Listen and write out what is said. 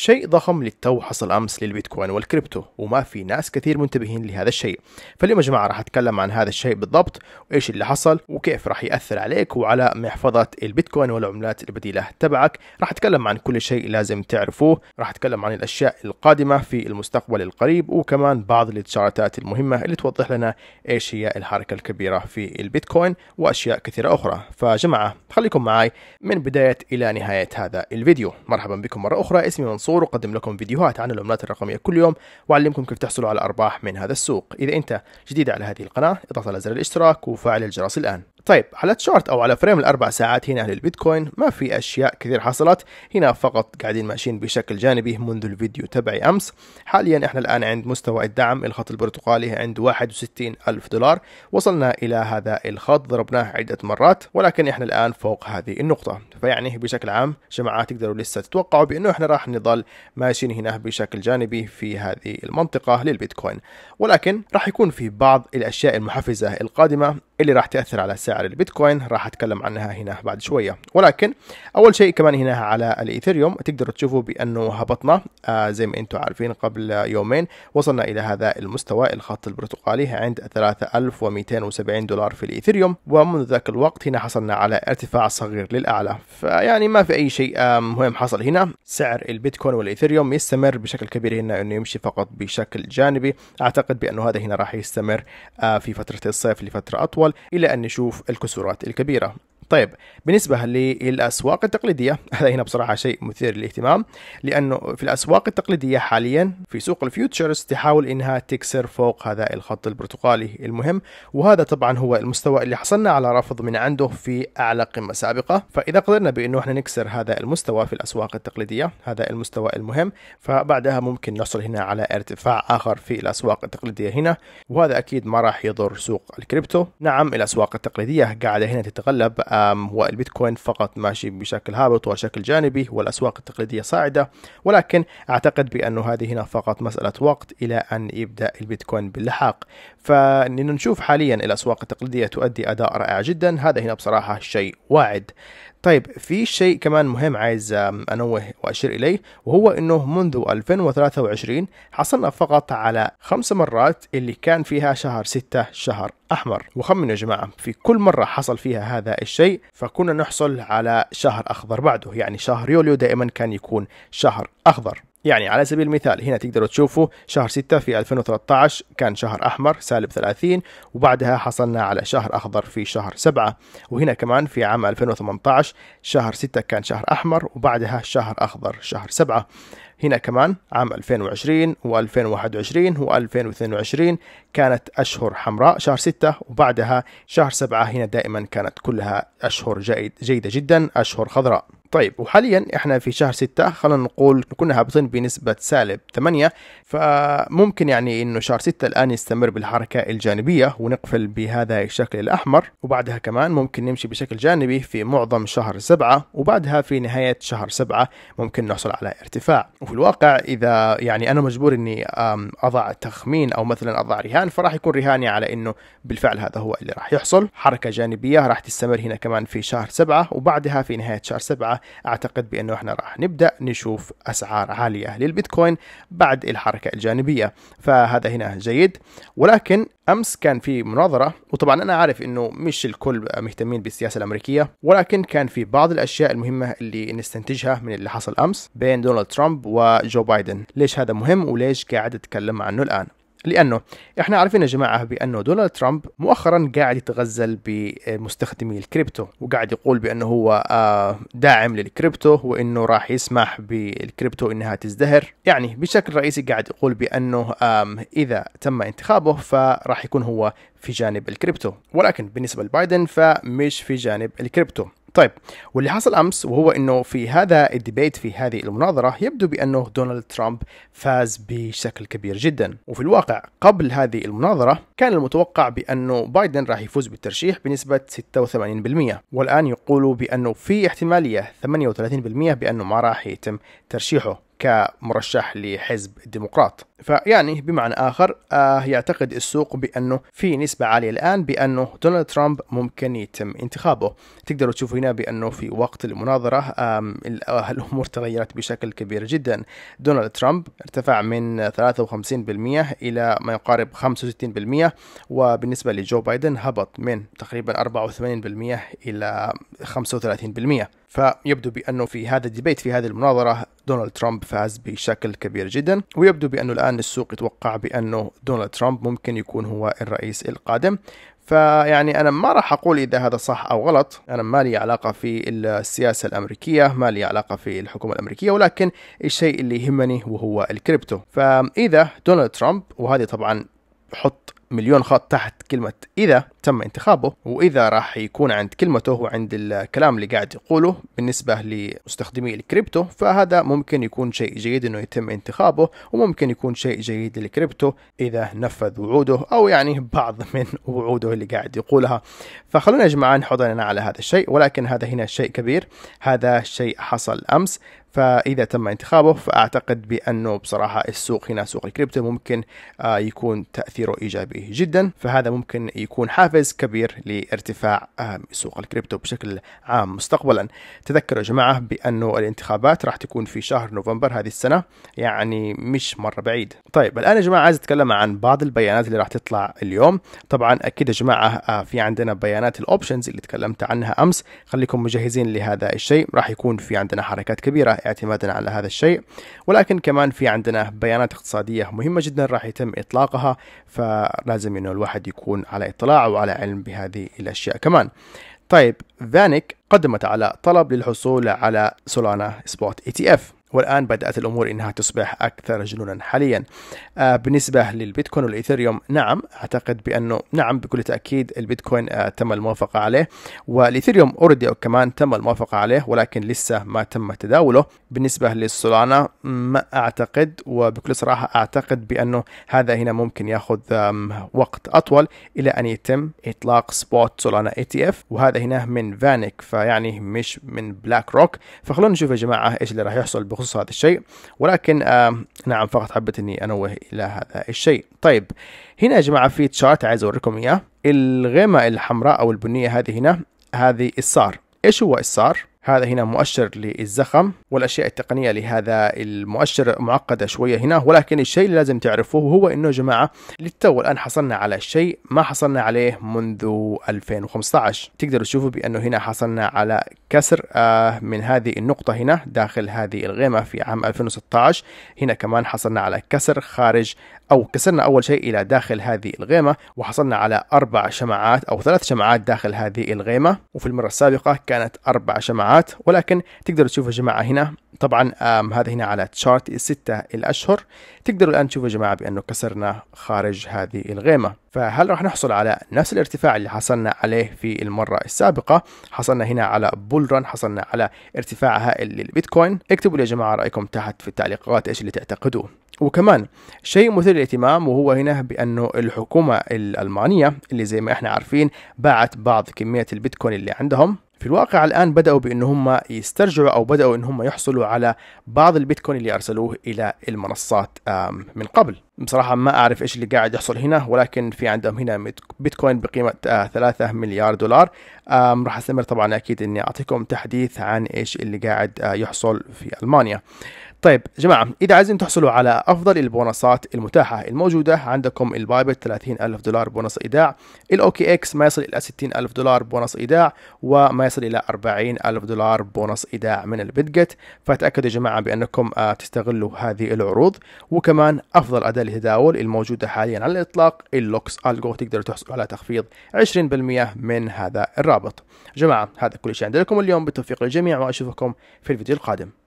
شيء ضخم للتو حصل امس للبيتكوين والكريبتو وما في ناس كثير منتبهين لهذا الشيء فاليوم يا جماعه راح اتكلم عن هذا الشيء بالضبط وايش اللي حصل وكيف راح ياثر عليك وعلى محفظه البيتكوين والعملات البديله تبعك راح اتكلم عن كل شيء لازم تعرفوه راح اتكلم عن الاشياء القادمه في المستقبل القريب وكمان بعض التشارتات المهمه اللي توضح لنا ايش هي الحركه الكبيره في البيتكوين واشياء كثيره اخرى فجماعه خليكم معي من بدايه الى نهايه هذا الفيديو مرحبا بكم مره اخرى اسمي منصور الصور وقدم لكم فيديوهات عن العملات الرقمية كل يوم وأعلمكم كيف تحصلوا على أرباح من هذا السوق إذا أنت جديد على هذه القناة اضغط على زر الاشتراك وفعل الجرس الآن طيب على التشارت او على فريم الاربع ساعات هنا للبيتكوين ما في اشياء كثير حصلت هنا فقط قاعدين ماشيين بشكل جانبي منذ الفيديو تبعي امس حاليا احنا الان عند مستوى الدعم الخط البرتقالي عند 61 الف دولار وصلنا الى هذا الخط ضربناه عدة مرات ولكن احنا الان فوق هذه النقطة فيعني بشكل عام جماعة تقدروا لسه تتوقعوا بانه احنا راح نظل ماشيين هنا بشكل جانبي في هذه المنطقة للبيتكوين ولكن راح يكون في بعض الاشياء المحفزة القادمة اللي راح تأثر على سعر البيتكوين راح اتكلم عنها هنا بعد شويه ولكن اول شيء كمان هنا على الايثيريوم تقدروا تشوفوا بانه هبطنا آه زي ما انتم عارفين قبل يومين وصلنا الى هذا المستوى الخط البرتقالي عند 3270 دولار في الايثيريوم ومنذ ذاك الوقت هنا حصلنا على ارتفاع صغير للاعلى فيعني ما في اي شيء آه، مهم حصل هنا سعر البيتكوين والايثيريوم يستمر بشكل كبير هنا انه يمشي فقط بشكل جانبي اعتقد بانه هذا هنا راح يستمر آه، في فتره الصيف لفتره اطول الى ان نشوف الكسورات الكبيرة طيب بالنسبة للأسواق التقليدية هذا هنا بصراحة شيء مثير للاهتمام لأنه في الأسواق التقليدية حاليا في سوق الفيوتشرز تحاول إنها تكسر فوق هذا الخط البرتقالي المهم وهذا طبعا هو المستوى اللي حصلنا على رفض من عنده في أعلى قمة سابقة فإذا قدرنا بأنه احنا نكسر هذا المستوى في الأسواق التقليدية هذا المستوى المهم فبعدها ممكن نحصل هنا على ارتفاع آخر في الأسواق التقليدية هنا وهذا أكيد ما راح يضر سوق الكريبتو نعم الأسواق التقليدية قاعدة هنا تتغلب آه، العام والبيتكوين فقط ماشي بشكل هابط وشكل جانبي والأسواق التقليدية صاعدة ولكن أعتقد بأن هذه هنا فقط مسألة وقت إلى أن يبدأ البيتكوين باللحاق فنشوف حاليا الأسواق التقليدية تؤدي أداء رائع جدا هذا هنا بصراحة شيء واعد طيب في شيء كمان مهم عايز انوه واشير اليه وهو انه منذ 2023 حصلنا فقط على خمس مرات اللي كان فيها شهر ستة شهر احمر وخمنوا يا جماعه في كل مره حصل فيها هذا الشيء فكنا نحصل على شهر اخضر بعده يعني شهر يوليو دائما كان يكون شهر اخضر يعني على سبيل المثال هنا تقدروا تشوفوا شهر 6 في 2013 كان شهر أحمر سالب 30 وبعدها حصلنا على شهر أخضر في شهر 7 وهنا كمان في عام 2018 شهر 6 كان شهر أحمر وبعدها شهر أخضر شهر 7 هنا كمان عام 2020 و2021 و2022 كانت أشهر حمراء شهر 6 وبعدها شهر 7 هنا دائما كانت كلها أشهر جيدة جدا أشهر خضراء طيب وحاليا احنا في شهر ستة خلينا نقول كنا هابطين بنسبة سالب 8 فممكن يعني انه شهر ستة الان يستمر بالحركة الجانبية ونقفل بهذا الشكل الاحمر وبعدها كمان ممكن نمشي بشكل جانبي في معظم شهر سبعة وبعدها في نهاية شهر سبعة ممكن نحصل على ارتفاع وفي الواقع اذا يعني انا مجبور اني اضع تخمين او مثلا اضع رهان فراح يكون رهاني على انه بالفعل هذا هو اللي راح يحصل حركة جانبية راح تستمر هنا كمان في شهر سبعة وبعدها في نهاية شهر سبعة اعتقد بانه احنا راح نبدا نشوف اسعار عاليه للبيتكوين بعد الحركه الجانبيه فهذا هنا جيد ولكن امس كان في مناظره وطبعا انا عارف انه مش الكل مهتمين بالسياسه الامريكيه ولكن كان في بعض الاشياء المهمه اللي نستنتجها من اللي حصل امس بين دونالد ترامب وجو بايدن ليش هذا مهم وليش قاعد اتكلم عنه الان لانه احنا عارفين يا جماعه بانه دونالد ترامب مؤخرا قاعد يتغزل بمستخدمي الكريبتو وقاعد يقول بانه هو آه، داعم للكريبتو وانه راح يسمح بالكريبتو انها تزدهر يعني بشكل رئيسي قاعد يقول بانه اذا تم انتخابه فراح يكون هو في جانب الكريبتو ولكن بالنسبه لبايدن فمش في جانب الكريبتو طيب واللي حصل امس وهو انه في هذا الديبيت في هذه المناظره يبدو بانه دونالد ترامب فاز بشكل كبير جدا وفي الواقع قبل هذه المناظره كان المتوقع بانه بايدن راح يفوز بالترشيح بنسبه 86% والان يقولوا بانه في احتماليه 38% بانه ما راح يتم ترشيحه كمرشح لحزب الديمقراط فيعني بمعنى آخر آه يعتقد السوق بأنه في نسبة عالية الآن بأنه دونالد ترامب ممكن يتم انتخابه تقدروا تشوفوا هنا بأنه في وقت المناظرة آه، الأمور تغيرت بشكل كبير جدا دونالد ترامب ارتفع من 53% إلى ما يقارب 65% وبالنسبة لجو بايدن هبط من تقريبا 84% إلى 35% فيبدو بأنه في هذا الديبيت في هذه المناظرة دونالد ترامب فاز بشكل كبير جدا ويبدو بأنه الآن السوق يتوقع بأنه دونالد ترامب ممكن يكون هو الرئيس القادم فيعني انا ما راح اقول اذا هذا صح او غلط انا ما لي علاقه في السياسه الامريكيه ما لي علاقه في الحكومه الامريكيه ولكن الشيء اللي يهمني وهو الكريبتو فاذا دونالد ترامب وهذه طبعا حط مليون خط تحت كلمة إذا تم انتخابه وإذا راح يكون عند كلمته وعند الكلام اللي قاعد يقوله بالنسبة لمستخدمي الكريبتو فهذا ممكن يكون شيء جيد إنه يتم انتخابه وممكن يكون شيء جيد للكريبتو إذا نفذ وعوده أو يعني بعض من وعوده اللي قاعد يقولها فخلونا يا جماعة نحضننا على هذا الشيء ولكن هذا هنا شيء كبير هذا شيء حصل أمس فإذا تم انتخابه فأعتقد بأنه بصراحة السوق هنا سوق الكريبتو ممكن آه، يكون تأثيره إيجابي فيه جدا فهذا ممكن يكون حافز كبير لارتفاع آه، سوق الكريبتو بشكل عام مستقبلا تذكروا يا جماعة بأنه الانتخابات راح تكون في شهر نوفمبر هذه السنة يعني مش مرة بعيد طيب الآن يا جماعة عايز أتكلم عن بعض البيانات اللي راح تطلع اليوم طبعا أكيد يا جماعة آه، في عندنا بيانات الأوبشنز اللي تكلمت عنها أمس خليكم مجهزين لهذا الشيء راح يكون في عندنا حركات كبيرة اعتمادا على هذا الشيء ولكن كمان في عندنا بيانات اقتصادية مهمة جدا راح يتم إطلاقها ف لازم انه الواحد يكون على اطلاع وعلى علم بهذه الاشياء كمان طيب فانك قدمت على طلب للحصول على سولانا سبوت اي تي اف والآن بدأت الأمور إنها تصبح أكثر جنونا حاليا آه، بالنسبة للبيتكوين والإيثيريوم نعم أعتقد بأنه نعم بكل تأكيد البيتكوين آه، تم الموافقة عليه والإيثيريوم أوريدي كمان تم الموافقة عليه ولكن لسه ما تم تداوله بالنسبة للسولانا ما أعتقد وبكل صراحة أعتقد بأنه هذا هنا ممكن يأخذ وقت أطول إلى أن يتم إطلاق سبوت سولانا اي تي اف وهذا هنا من فانيك فيعني مش من بلاك روك فخلونا نشوف يا جماعة إيش اللي راح يحصل بخصوص هذا الشيء ولكن آه نعم فقط حبيت اني انوه الى هذا الشيء طيب هنا يا جماعه في تشارت عايز اوريكم اياه الغيمه الحمراء او البنيه هذه هنا هذه السار ايش هو السار هذا هنا مؤشر للزخم والاشياء التقنيه لهذا المؤشر معقده شويه هنا ولكن الشيء اللي لازم تعرفوه هو انه يا جماعه للتو الان حصلنا على شيء ما حصلنا عليه منذ 2015 تقدروا تشوفوا بانه هنا حصلنا على كسر آه، من هذه النقطه هنا داخل هذه الغيمه في عام 2016 هنا كمان حصلنا على كسر خارج او كسرنا اول شيء الى داخل هذه الغيمه وحصلنا على اربع شمعات او ثلاث شمعات داخل هذه الغيمه وفي المره السابقه كانت اربع شمعات ولكن تقدروا تشوفوا يا جماعه هنا طبعا هذا هنا على تشارت الستة الأشهر تقدروا الآن تشوفوا يا جماعة بأنه كسرنا خارج هذه الغيمة فهل راح نحصل على نفس الارتفاع اللي حصلنا عليه في المرة السابقة حصلنا هنا على بول ران حصلنا على ارتفاع هائل للبيتكوين اكتبوا لي يا جماعة رأيكم تحت في التعليقات ايش اللي تعتقدوه وكمان شيء مثير للاهتمام وهو هنا بانه الحكومه الالمانيه اللي زي ما احنا عارفين باعت بعض كميه البيتكوين اللي عندهم في الواقع الآن بدأوا بأن هم يسترجعوا أو بدأوا أن هم يحصلوا على بعض البيتكوين اللي أرسلوه إلى المنصات من قبل بصراحة ما أعرف إيش اللي قاعد يحصل هنا ولكن في عندهم هنا بيتكوين بقيمة 3 آه، مليار دولار راح أستمر طبعا أكيد أني أعطيكم تحديث عن إيش اللي قاعد آه، يحصل في ألمانيا طيب جماعة إذا عايزين تحصلوا على أفضل البونصات المتاحة الموجودة عندكم البايبت 30 ألف دولار بونص إيداع الأوكي إكس ما يصل إلى 60 ألف دولار بونص إيداع وما يصل إلى 40 ألف دولار بونص إيداع من البيتجت فتأكدوا يا جماعة بأنكم آه، تستغلوا هذه العروض وكمان أفضل أداة للتداول الموجودة حاليا على الإطلاق اللوكس ألجو تقدروا تحصلوا على تخفيض 20% من هذا الرابط جماعة هذا كل شيء عندكم اليوم بالتوفيق للجميع وأشوفكم في الفيديو القادم